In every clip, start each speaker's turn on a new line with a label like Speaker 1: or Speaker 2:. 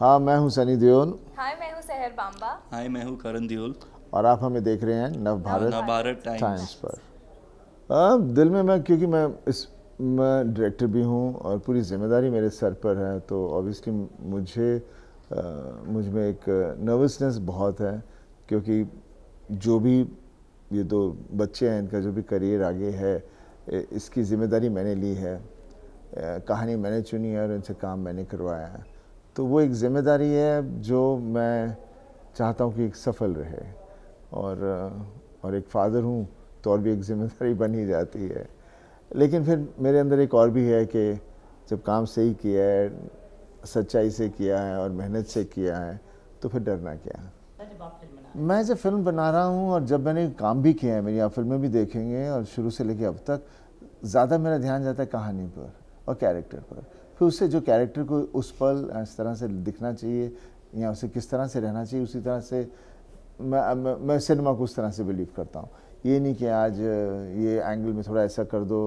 Speaker 1: हाँ मैं हूँ सनी दियोल हाय मैं हूँ सहर बांबा हाय मैं हूँ करण दियोल और आप हमें देख रहे हैं नव भारत नव भारत टाइम्स पर अब दिल में मैं क्योंकि मैं इस मैं डायरेक्टर भी हूँ और पूरी जिम्मेदारी मेरे सर पर है तो ऑब्वियसली मुझे मुझ में एक नर्वसनेस बहुत है क्योंकि जो भी ये दो बच्चे हैं इनका जो भी करियर आगे है इसकी ज़िम्मेदारी मैंने ली है कहानी मैंने चुनी है और इनसे काम मैंने करवाया है तो वो एक जिम्मेदारी है जो मैं चाहता हूँ कि एक सफल रहे और और एक फादर हूँ तो और भी एक जिम्मेदारी बन ही जाती है लेकिन फिर मेरे अंदर एक और भी है कि जब काम सही किया है सच्चाई से किया है और मेहनत से किया है तो फिर डरना क्या मैं जब फिल्म बना रहा हूँ और जब मैंने काम भी किया है मेरी आप फिल्में भी देखेंगे और शुरू से लेके अब तक ज़्यादा मेरा ध्यान जाता है कहानी पर और कैरेक्टर पर फिर उससे जो कैरेक्टर को उस पल इस तरह से दिखना चाहिए या उसे किस तरह से रहना चाहिए उसी तरह से मैं मैं, मैं सिनेमा को उस तरह से बिलीव करता हूँ ये नहीं कि आज ये एंगल में थोड़ा ऐसा कर दो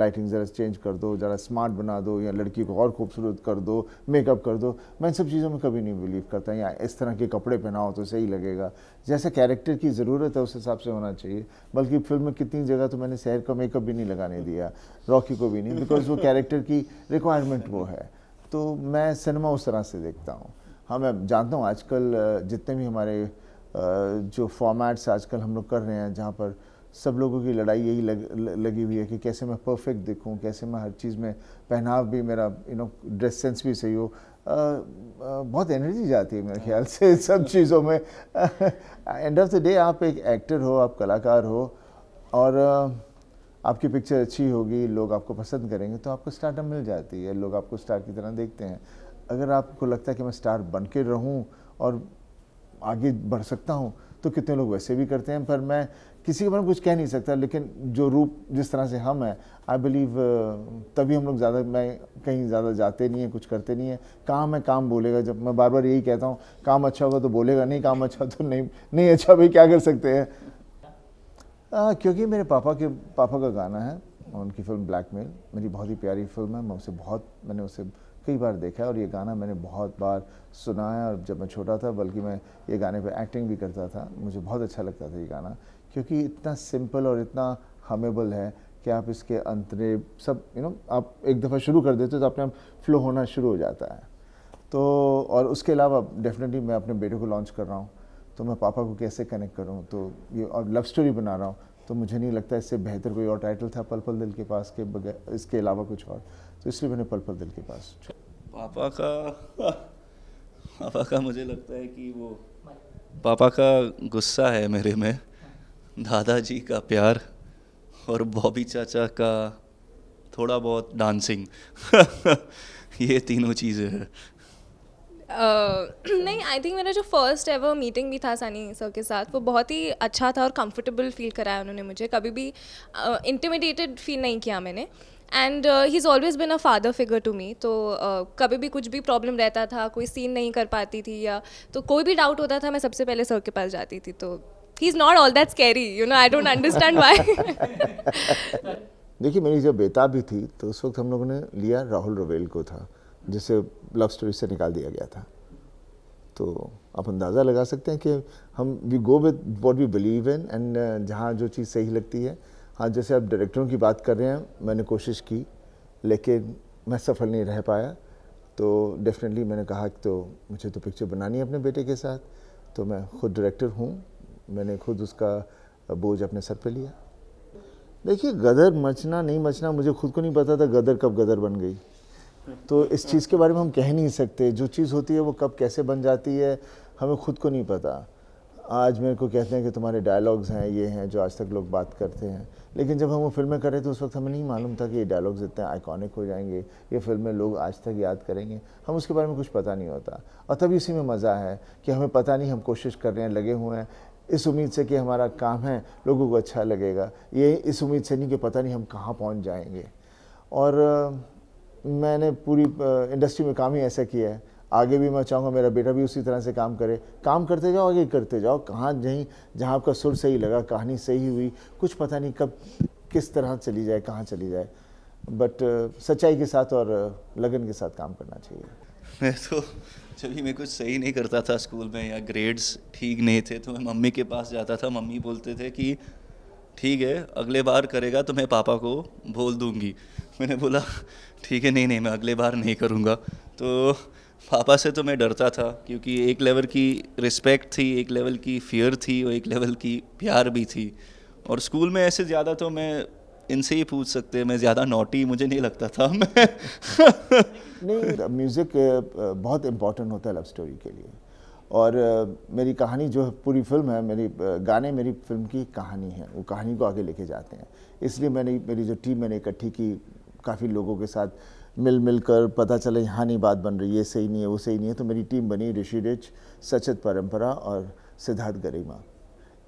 Speaker 1: लाइटिंग ज़रा चेंज कर दो ज़रा स्मार्ट बना दो या लड़की को और खूबसूरत कर दो मेकअप कर दो मैं इन सब चीज़ों में कभी नहीं बिलीव करता या इस तरह के कपड़े पहनाओ तो सही लगेगा जैसे कैरेक्टर की ज़रूरत है उस हिसाब से होना चाहिए बल्कि फिल्म में कितनी जगह तो मैंने शहर का मेकअप भी नहीं लगाने दिया रॉकी को भी नहीं बिकॉज वो कैरेक्टर की रिक्वायरमेंट वो है तो मैं सिनेमा उस तरह से देखता हूँ हाँ मैं जानता हूँ आजकल जितने भी हमारे जो फॉर्मेट्स आजकल हम लोग कर रहे हैं जहाँ पर सब लोगों की लड़ाई यही लग, लगी हुई है कि कैसे मैं परफेक्ट दिखूँ कैसे मैं हर चीज़ में पहनाव भी मेरा यू नो ड्रेस सेंस भी सही हो आ, आ, बहुत एनर्जी जाती है मेरे ख्याल से सब चीज़ों में एंड ऑफ द डे आप एक एक्टर हो आप कलाकार हो और आपकी पिक्चर अच्छी होगी लोग आपको पसंद करेंगे तो आपको स्टार्टअप मिल जाती है लोग आपको स्टार की तरह देखते हैं अगर आपको लगता है कि मैं स्टार बन के रहूँ और आगे बढ़ सकता हूँ तो कितने लोग वैसे भी करते हैं पर मैं किसी के बारे में कुछ कह नहीं सकता लेकिन जो रूप जिस तरह से हम हैं आई बिलीव तभी हम लोग ज़्यादा मैं कहीं ज़्यादा जाते नहीं हैं कुछ करते नहीं है काम है काम बोलेगा जब मैं बार बार यही कहता हूँ काम अच्छा होगा तो बोलेगा नहीं काम अच्छा तो नहीं नहीं अच्छा भाई क्या कर सकते हैं क्योंकि मेरे पापा के पापा का गाना है उनकी फिल्म ब्लैक मेल मेरी बहुत ही प्यारी फिल्म है मैं उसे बहुत मैंने उसे कई बार देखा है और ये गाना मैंने बहुत बार सुना है और जब मैं छोटा था बल्कि मैं ये गाने पर एक्टिंग भी करता था मुझे बहुत अच्छा लगता था ये गाना क्योंकि इतना सिंपल और इतना हमेबल है कि आप इसके अंतरे सब यू नो आप एक दफ़ा शुरू कर देते हो तो अपने आप फ्लो होना शुरू हो जाता है तो और उसके अलावा डेफिनेटली मैं अपने बेटे को लॉन्च कर रहा हूँ तो मैं पापा को कैसे कनेक्ट करूँ तो ये और लव स्टोरी बना रहा हूँ तो मुझे नहीं लगता इससे बेहतर कोई और टाइटल था पल पल दिल के पास के बगैर इसके अलावा कुछ और तो इसलिए मैंने पल पल दिल के पास पापा का पापा का मुझे लगता है कि वो पापा का गुस्सा है मेरे में दादाजी का प्यार और बॉबी चाचा का थोड़ा बहुत डांसिंग ये तीनों चीज़ें हैं नहीं आई थिंक मेरा जो फर्स्ट एवर मीटिंग भी था सानी सर के साथ वो बहुत ही अच्छा था और कंफर्टेबल फील कराया उन्होंने मुझे कभी भी इंटिमिडेटेड uh, फील नहीं किया मैंने and he is always been a father figure to me तो uh, कभी भी कुछ भी प्रॉब्लम रहता था कोई सीन नहीं कर पाती थी या तो कोई भी डाउट होता था मैं सबसे पहले सर के पास जाती थी तो he is not all that's carry you know I don't understand why देखिए मेरी जब बेता भी थी तो उस वक्त हम लोगों ने लिया राहुल रवेल को था जिसे लव स्टोरी से निकाल दिया गया था तो आप अंदाज़ा लगा सकते हैं कि हम we go with what we believe in and जहाँ जो चीज़ सही लगती है हाँ जैसे आप डायरेक्टरों की बात कर रहे हैं मैंने कोशिश की लेकिन मैं सफल नहीं रह पाया तो डेफिनेटली मैंने कहा कि तो मुझे तो पिक्चर बनानी है अपने बेटे के साथ तो मैं खुद डायरेक्टर हूँ मैंने खुद उसका बोझ अपने सर पे लिया देखिए गदर मचना नहीं मचना मुझे खुद को नहीं पता था गदर कब गदर बन गई तो इस चीज़ के बारे में हम कह नहीं सकते जो चीज़ होती है वो कब कैसे बन जाती है हमें खुद को नहीं पता आज मेरे को कहते हैं कि तुम्हारे डायलॉग्स हैं ये हैं जो आज तक लोग बात करते हैं लेकिन जब हम वो फिल्में कर रहे थे उस वक्त हमें नहीं मालूम था कि ये डायलॉग्स इतने आइकॉनिक हो जाएंगे ये फिल्में लोग आज तक याद करेंगे हम उसके बारे में कुछ पता नहीं होता और तभी इसी में मज़ा है कि हमें पता नहीं हम कोशिश कर रहे हैं लगे हुए हैं इस उम्मीद से कि हमारा काम है लोगों को अच्छा लगेगा ये इस उम्मीद से नहीं कि पता नहीं हम कहाँ पहुँच जाएंगे और मैंने पूरी इंडस्ट्री में काम ही ऐसा किया है आगे भी मैं चाहूँगा मेरा बेटा भी उसी तरह से काम करे काम करते जाओ आगे करते जाओ कहाँ जहीं जहाँ आपका सुर सही लगा कहानी सही हुई कुछ पता नहीं कब किस तरह चली जाए कहाँ चली जाए बट सच्चाई के साथ और लगन के साथ काम करना चाहिए मैं तो जब भी मैं कुछ सही नहीं करता था स्कूल में या ग्रेड्स ठीक नहीं थे तो मैं मम्मी के पास जाता था मम्मी बोलते थे कि ठीक है अगले बार करेगा तो मैं पापा को बोल दूँगी मैंने बोला ठीक है नहीं नहीं मैं अगले बार नहीं करूँगा तो पापा से तो मैं डरता था क्योंकि एक लेवल की रिस्पेक्ट थी एक लेवल की फियर थी और एक लेवल की प्यार भी थी और स्कूल में ऐसे ज़्यादा तो मैं इनसे ही पूछ सकते मैं ज़्यादा नोटी मुझे नहीं लगता था मैं नहीं म्यूज़िक बहुत इम्पॉर्टेंट होता है लव स्टोरी के लिए और मेरी कहानी जो है पूरी फिल्म है मेरी गाने मेरी फिल्म की कहानी है वो कहानी को आगे लेके जाते हैं इसलिए मैंने मेरी जो टीम मैंने इकट्ठी की काफ़ी लोगों के साथ मिल मिल कर पता चले यहाँ नहीं बात बन रही ये सही नहीं है वो सही नहीं है तो मेरी टीम बनी ऋषि रिच सचत परंपरा और सिद्धार्थ गरिमा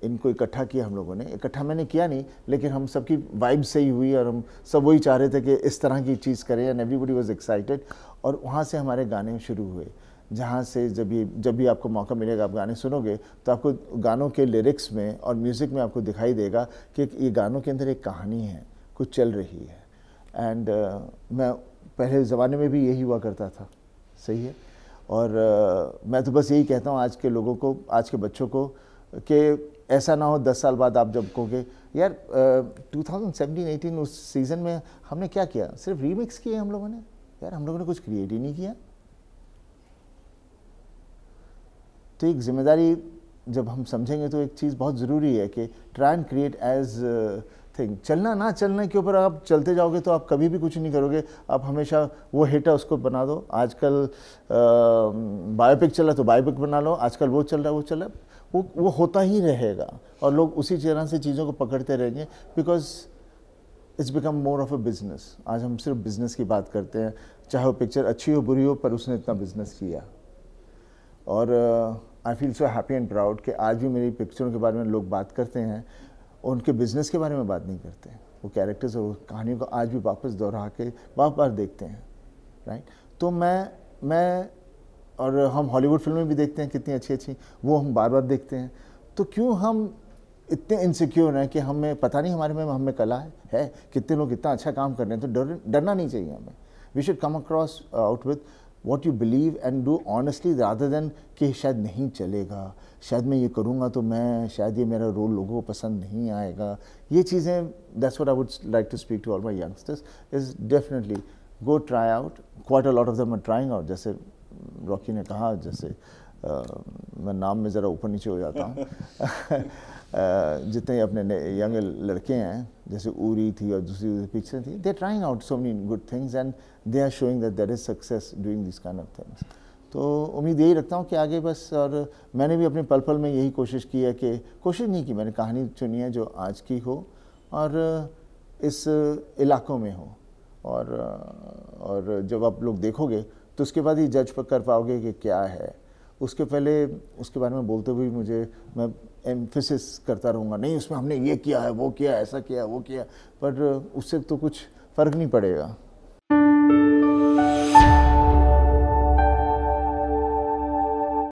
Speaker 1: इनको इकट्ठा किया हम लोगों ने इकट्ठा मैंने किया नहीं लेकिन हम सबकी वाइब सही हुई और हम सब वही चाह रहे थे कि इस तरह की चीज़ करें एंड एवरीबडी वॉज एक्साइटेड और वहाँ से हमारे गाने शुरू हुए जहाँ से जब भी जब भी आपको मौका मिलेगा आप गाने सुनोगे तो आपको गानों के लिरिक्स में और म्यूज़िक में आपको दिखाई देगा कि ये गानों के अंदर एक कहानी है कुछ चल रही है एंड uh, मैं पहले ज़माने में भी यही हुआ करता था सही है और uh, मैं तो बस यही कहता हूँ आज के लोगों को आज के बच्चों को कि ऐसा ना हो दस साल बाद आप जब कहोगे यार थाउजेंड 2017 एटीन उस सीज़न में हमने क्या किया सिर्फ रीमिक्स किए हम लोगों ने यार हम लोगों ने कुछ क्रिएट ही नहीं किया तो एक जिम्मेदारी जब हम समझेंगे तो एक चीज़ बहुत ज़रूरी है कि try and create edge thing चलना ना चलने के ऊपर आप चलते जाओगे तो आप कभी भी कुछ नहीं करोगे आप हमेशा वो हेटा उसको बना दो आजकल बायोपिक चला तो बायोपिक बना लो आजकल वो चल रहा है वो चल रहा है वो वो होता ही रहेगा और लोग उसी तरह से चीज़ों को पकड़ते रहेंगे because it's become more of a business आज हम सिर्फ बिज़नेस की बात करते हैं चाहे वो पिक्चर अच्छी हो बुरी हो पर उसने इतना बिज़नेस किया और I feel so happy and proud कि आज भी मेरी पिक्चरों के बारे में लोग बात करते हैं उनके बिजनेस के बारे में बात नहीं करते वो कैरेक्टर्स और कहानियों को आज भी वापस दोहरा के बार बार देखते हैं राइट तो मैं मैं और हम हॉलीवुड फिल्में भी देखते हैं कितनी अच्छी अच्छी वो हम बार बार देखते हैं तो क्यों हम इतने इनसिक्योर हैं कि हमें पता नहीं हमारे में हमें कला है, है कितने लोग इतना अच्छा काम कर रहे हैं तो डर डरना नहीं चाहिए हमें we should come across out with what you believe and do honestly ज़्यादा देन कि शायद नहीं चलेगा शायद मैं ये करूँगा तो मैं शायद ये मेरा रोल लोगों को पसंद नहीं आएगा ये चीज़ें that's what I would like to speak to all my youngsters is definitely go try out quite a lot of them trying out जैसे रॉकी ने कहा जैसे मैं नाम में ज़रा ऊपर नीचे हो जाता हूँ जितने अपने यंग लड़के हैं जैसे उरी थी और दूसरी पिक्चर थी they trying out so many good things and they are showing that there is success doing this kind of things तो उम्मीद यही रखता हूँ कि आगे बस और मैंने भी अपने पल पल में यही कोशिश की है कि कोशिश नहीं की मैंने कहानी चुनी है जो आज की हो और इस इलाकों में हो और और जब आप लोग देखोगे तो उसके बाद ही जज कर पाओगे कि क्या है उसके पहले उसके बारे में बोलते हुए मुझे मैं एम्फेसिस करता रहूँगा नहीं उसमें हमने ये किया है वो किया ऐसा किया वो किया पर उससे तो कुछ फ़र्क नहीं पड़ेगा